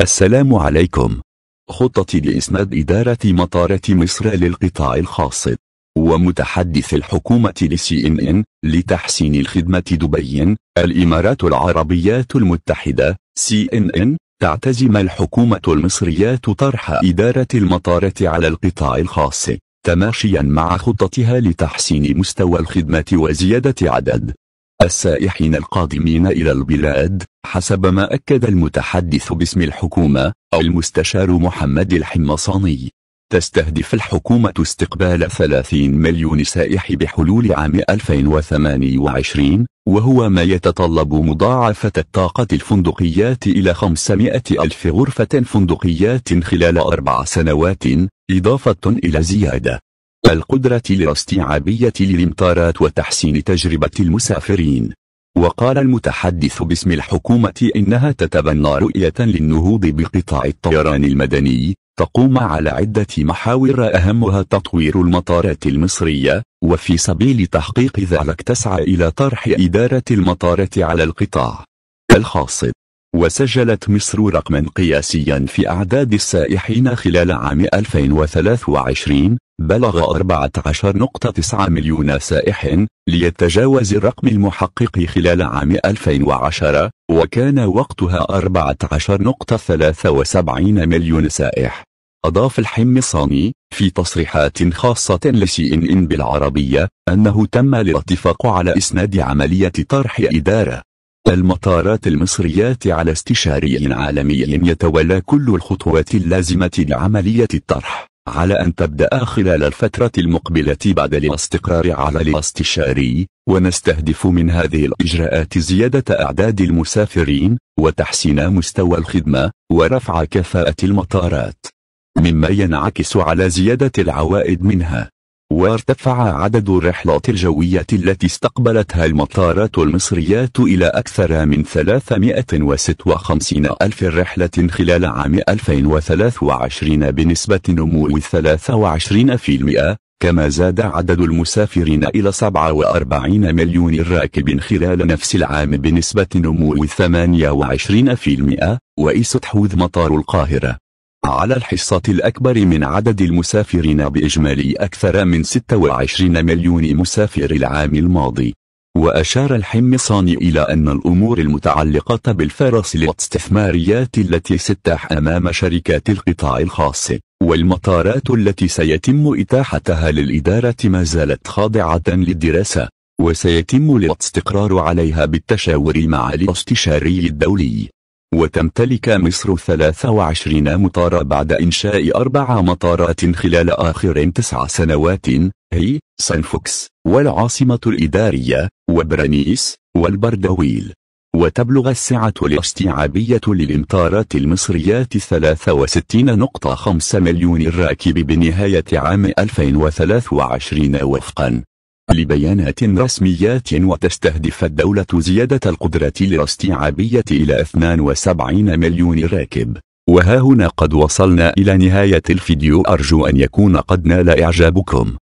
السلام عليكم خطة لإسناد إدارة مطارة مصر للقطاع الخاص ومتحدث الحكومة لسي إن إن لتحسين الخدمة دبي الإمارات العربية المتحدة سي إن إن تعتزم الحكومة المصرية طرح إدارة المطارة على القطاع الخاص تماشيا مع خطتها لتحسين مستوى الخدمة وزيادة عدد السائحين القادمين إلى البلاد حسب ما أكد المتحدث باسم الحكومة أو المستشار محمد الحمصاني تستهدف الحكومة استقبال 30 مليون سائح بحلول عام 2028 وهو ما يتطلب مضاعفة الطاقة الفندقيات إلى 500 ألف غرفة فندقيات خلال أربع سنوات إضافة إلى زيادة القدرة الاستيعابية للامطارات وتحسين تجربة المسافرين وقال المتحدث باسم الحكومة إنها تتبنى رؤية للنهوض بقطاع الطيران المدني تقوم على عدة محاور أهمها تطوير المطارات المصرية وفي سبيل تحقيق ذلك تسعى إلى طرح إدارة المطارات على القطاع الخاص وسجلت مصر رقما قياسيا في أعداد السائحين خلال عام 2023 بلغ 14.9 مليون سائح ليتجاوز الرقم المحقق خلال عام 2010 وكان وقتها 14.73 مليون سائح أضاف الحمصاني في تصريحات خاصة لسي إن إن بالعربية أنه تم الاتفاق على إسناد عملية طرح إدارة المطارات المصريات على استشاري عالمي يتولى كل الخطوات اللازمة لعملية الطرح على أن تبدأ خلال الفترة المقبلة بعد الاستقرار على الاستشاري ونستهدف من هذه الإجراءات زيادة أعداد المسافرين وتحسين مستوى الخدمة ورفع كفاءة المطارات مما ينعكس على زيادة العوائد منها وارتفع عدد الرحلات الجوية التي استقبلتها المطارات المصرية إلى أكثر من 356 ألف رحلة خلال عام 2023 بنسبة نمو 23% كما زاد عدد المسافرين إلى 47 مليون راكب خلال نفس العام بنسبة نمو 28% وإيست تحوذ مطار القاهرة على الحصة الأكبر من عدد المسافرين بإجمالي أكثر من 26 مليون مسافر العام الماضي وأشار الحمصاني إلى أن الأمور المتعلقة بالفرص الاستثماريات التي ستتاح أمام شركات القطاع الخاص والمطارات التي سيتم إتاحتها للإدارة ما زالت خاضعة للدراسة وسيتم الاستقرار عليها بالتشاور مع الاستشاري الدولي وتمتلك مصر 23 مطارا بعد إنشاء أربع مطارات خلال آخر تسع سنوات هي سانفوكس والعاصمة الإدارية وبرانيس والبردويل وتبلغ السعة الاستيعابية للإمطارات المصرية 63.5 مليون راكب بنهاية عام 2023 وفقا لبيانات رسميات وتستهدف الدولة زيادة القدرة الاستيعابية إلى 72 مليون راكب وها هنا قد وصلنا إلى نهاية الفيديو أرجو أن يكون قد نال إعجابكم